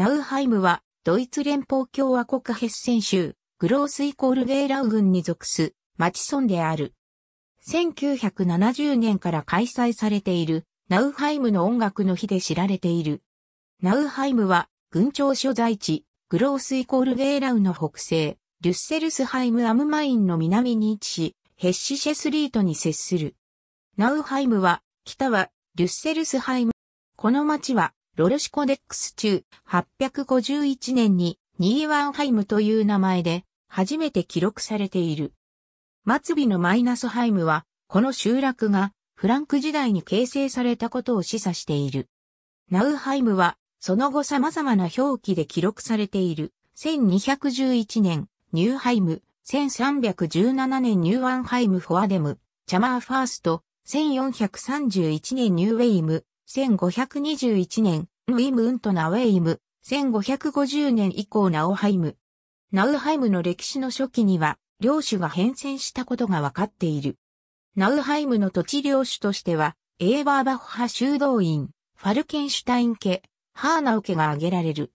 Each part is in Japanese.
ナウハイムは、ドイツ連邦共和国ヘッセン州、グロースイコールゲーラウ郡に属す、町村である。1970年から開催されている、ナウハイムの音楽の日で知られている。ナウハイムは、郡庁所在地、グロースイコールゲーラウの北西、リュッセルスハイムアムマインの南に位置し、ヘッシシェスリートに接する。ナウハイムは、北は、リュッセルスハイム。この町は、ロルシコデックス中、851年にニーワンハイムという名前で初めて記録されている。末尾のマイナスハイムは、この集落がフランク時代に形成されたことを示唆している。ナウハイムは、その後様々な表記で記録されている。1211年、ニューハイム、1317年ニューワンハイムフォアデム、チャマーファースト、1431年ニューウェイム、1521年、ウィムウントナウェイム、1550年以降ナオハイム。ナウハイムの歴史の初期には、領主が変遷したことがわかっている。ナウハイムの土地領主としては、エーバーバッハ修道院、ファルケンシュタイン家、ハーナウ家が挙げられる。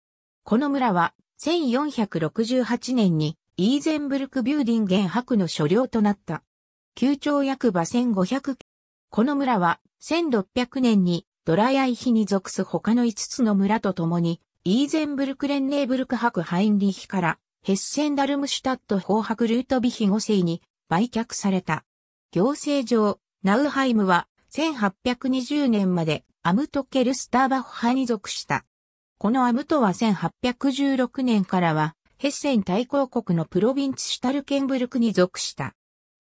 この村は、1468年に、イーゼンブルクビューディンゲン博の所領となった。旧町役場1 5 0 0この村は、1600年に、ドラヤイヒに属す他の5つの村と共に、イーゼンブルクレンネーブルク博ハインリヒから、ヘッセンダルムシュタット法博ルートビヒ5世に売却された。行政上、ナウハイムは1820年までアムトケルスターバフ派に属した。このアムトは1816年からは、ヘッセン大公国のプロヴィンツシュタルケンブルクに属した。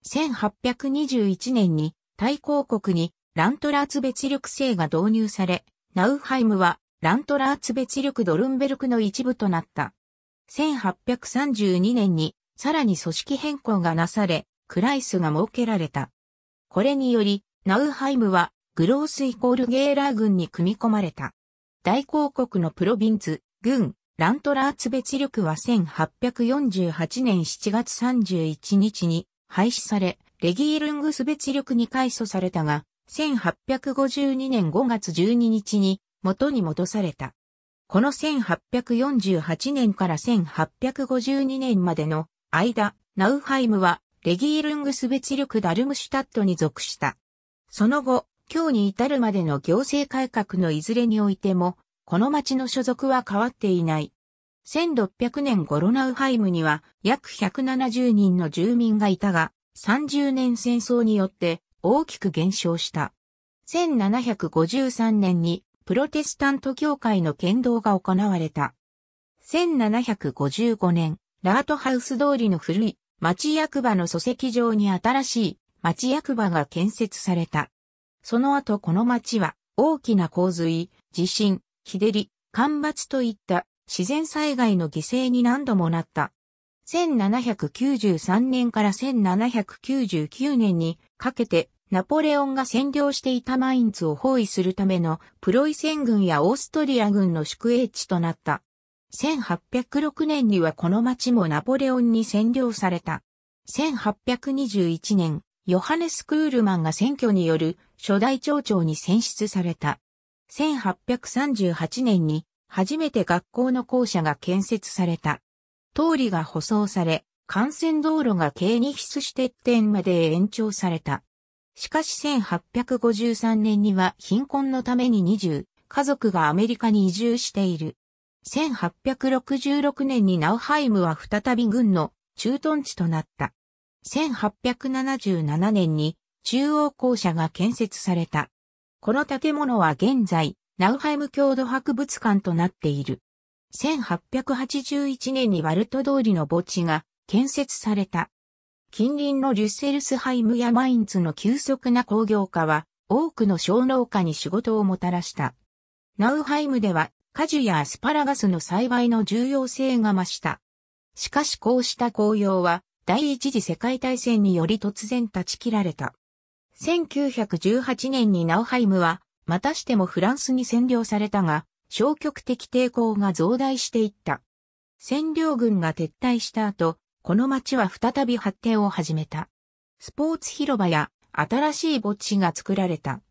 1821年に大公国にラントラーツ別力制が導入され、ナウハイムはラントラーツ別力ドルンベルクの一部となった。1832年にさらに組織変更がなされ、クライスが設けられた。これにより、ナウハイムはグロースイコールゲーラー軍に組み込まれた。大公国のプロビンツ、軍、ラントラーツ別力は1848年7月31日に廃止され、レギールングス別力に改組されたが、1852年5月12日に元に戻された。この1848年から1852年までの間、ナウハイムはレギールングス別力ダルムシュタットに属した。その後、今日に至るまでの行政改革のいずれにおいても、この町の所属は変わっていない。1600年頃ナウハイムには約170人の住民がいたが、30年戦争によって大きく減少した。1753年にプロテスタント教会の剣道が行われた。1755年、ラートハウス通りの古い町役場の礎石場に新しい町役場が建設された。その後この町は大きな洪水、地震、日照り、干ばつといった自然災害の犠牲に何度もなった。1793年から1799年にかけてナポレオンが占領していたマインツを包囲するためのプロイセン軍やオーストリア軍の宿営地となった。1806年にはこの町もナポレオンに占領された。1821年、ヨハネス・クールマンが選挙による初代町長に選出された。1838年に初めて学校の校舎が建設された。通りが舗装され、幹線道路が軽に必須鉄点まで延長された。しかし1853年には貧困のために20家族がアメリカに移住している。1866年にナウハイムは再び軍の駐屯地となった。1877年に中央校舎が建設された。この建物は現在、ナウハイム郷土博物館となっている。1881年にワルト通りの墓地が建設された。近隣のリュッセルスハイムやマインツの急速な工業化は多くの小農家に仕事をもたらした。ナウハイムでは果樹やアスパラガスの栽培の重要性が増した。しかしこうした紅葉は第一次世界大戦により突然断ち切られた。1918年にナウハイムはまたしてもフランスに占領されたが、消極的抵抗が増大していった。占領軍が撤退した後、この町は再び発展を始めた。スポーツ広場や新しい墓地が作られた。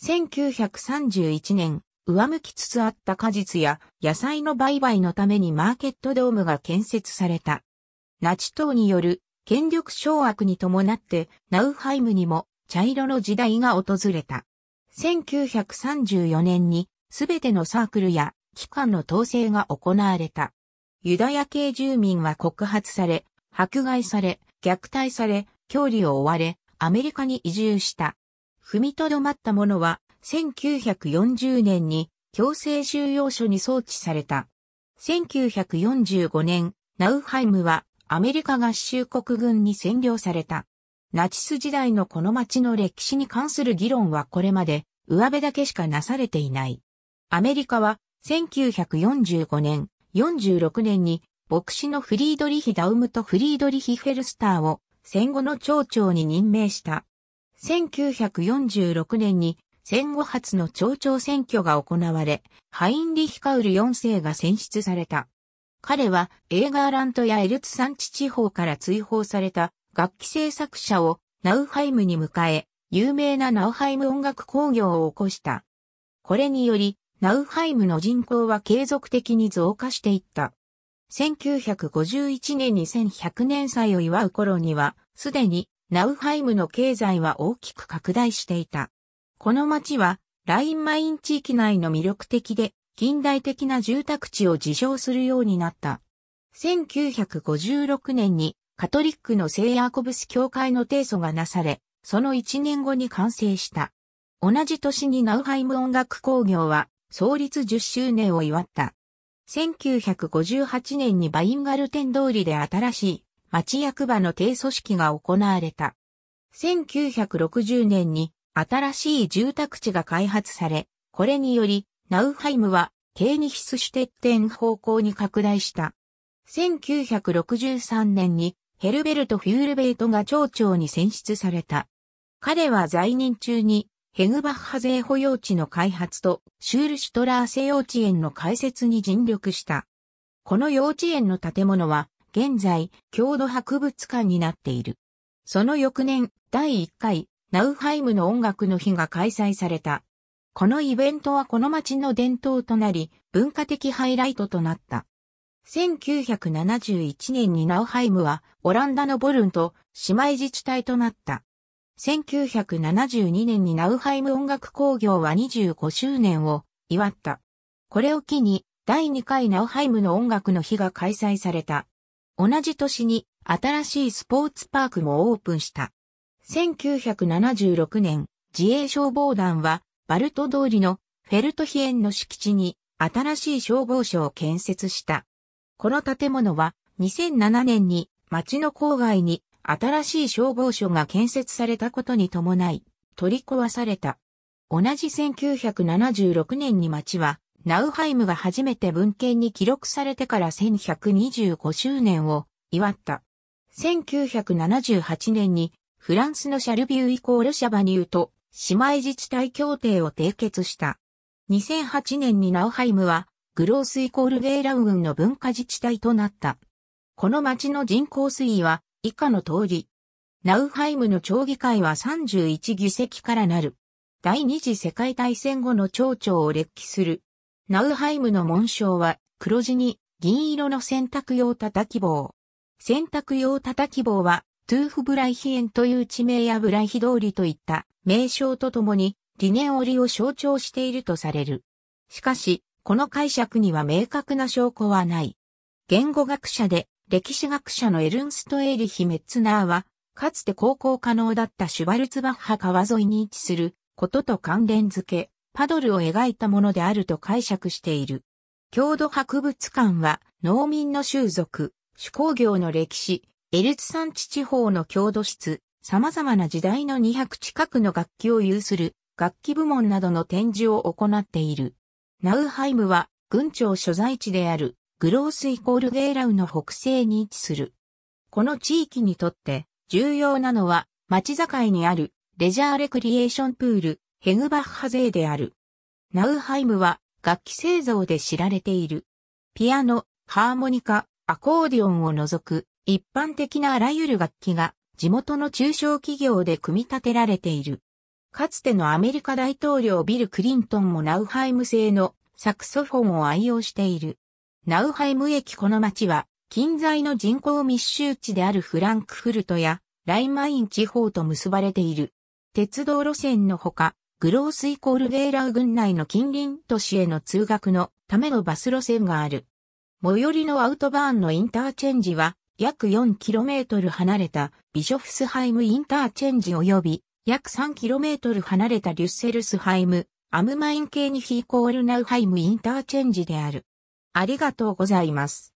1931年、上向きつつあった果実や野菜の売買のためにマーケットドームが建設された。ナチ党による権力掌握に伴ってナウハイムにも茶色の時代が訪れた。1934年にすべてのサークルや機関の統制が行われた。ユダヤ系住民は告発され、迫害され、虐待され、郷里を追われ、アメリカに移住した。踏みとどまった者は、1940年に強制収容所に送致された。1945年、ナウハイムはアメリカ合衆国軍に占領された。ナチス時代のこの街の歴史に関する議論はこれまで上辺だけしかなされていない。アメリカは1945年、46年に牧師のフリードリヒ・ダウムとフリードリヒ・フェルスターを戦後の町長に任命した。1946年に戦後初の町長選挙が行われ、ハインリヒ・カウル4世が選出された。彼はエーガーラントやエルツ山地地方から追放された楽器制作者をナウハイムに迎え、有名なナウハイム音楽工業を起こした。これにより、ナウハイムの人口は継続的に増加していった。1951年に1100年祭を祝う頃には、すでにナウハイムの経済は大きく拡大していた。この町は、ラインマイン地域内の魅力的で、近代的な住宅地を自称するようになった。1956年にカトリックの聖ヤーコブス教会の提訴がなされ、その1年後に完成した。同じ年にナウハイム音楽工業は創立10周年を祝った。1958年にバインガルテン通りで新しい町役場の低組織が行われた。1960年に新しい住宅地が開発され、これによりナウハイムはケーニヒスシュテッテン方向に拡大した。1963年にヘルベルト・フュールベイトが町長に選出された。彼は在任中にヘグバッハ税保養地の開発とシュールシュトラーセ幼稚園の開設に尽力した。この幼稚園の建物は現在郷土博物館になっている。その翌年第1回ナウハイムの音楽の日が開催された。このイベントはこの町の伝統となり文化的ハイライトとなった。1971年にナウハイムはオランダのボルンと姉妹自治体となった。1972年にナウハイム音楽工業は25周年を祝った。これを機に第2回ナウハイムの音楽の日が開催された。同じ年に新しいスポーツパークもオープンした。1976年、自衛消防団はバルト通りのフェルトヒエンの敷地に新しい消防署を建設した。この建物は2007年に町の郊外に新しい消防署が建設されたことに伴い、取り壊された。同じ1976年に町は、ナウハイムが初めて文献に記録されてから1125周年を祝った。1978年にフランスのシャルビューイコールシャバニューと姉妹自治体協定を締結した。2008年にナウハイムはグロースイコールゲーラウンの文化自治体となった。この町の人口推移は以下の通り。ナウハイムの町議会は31議席からなる。第二次世界大戦後の町長を列記する。ナウハイムの紋章は黒地に銀色の洗濯用叩き棒。洗濯用叩き棒はトゥーフブライヒ園という地名やブライヒ通りといった名称とともに理念りを象徴しているとされる。しかし、この解釈には明確な証拠はない。言語学者で歴史学者のエルンスト・エーリヒ・メッツナーは、かつて航行可能だったシュバルツバッハ川沿いに位置することと関連づけ、パドルを描いたものであると解釈している。郷土博物館は農民の習俗、手工業の歴史、エルツ山地地方の郷土室、様々な時代の200近くの楽器を有する楽器部門などの展示を行っている。ナウハイムは軍庁所在地であるグロースイコールゲーラウの北西に位置する。この地域にとって重要なのは町境にあるレジャーレクリエーションプールヘグバッハ勢である。ナウハイムは楽器製造で知られている。ピアノ、ハーモニカ、アコーディオンを除く一般的なあらゆる楽器が地元の中小企業で組み立てられている。かつてのアメリカ大統領ビル・クリントンもナウハイム製のサクソフォンを愛用している。ナウハイム駅この町は、近在の人口密集地であるフランクフルトやライマイン地方と結ばれている。鉄道路線のほか、グロースイコールゲーラウ郡内の近隣都市への通学のためのバス路線がある。最寄りのアウトバーンのインターチェンジは、約 4km 離れたビショフスハイムインターチェンジ及び、約 3km 離れたリュッセルスハイム、アムマイン系にヒイコールナウハイムインターチェンジである。ありがとうございます。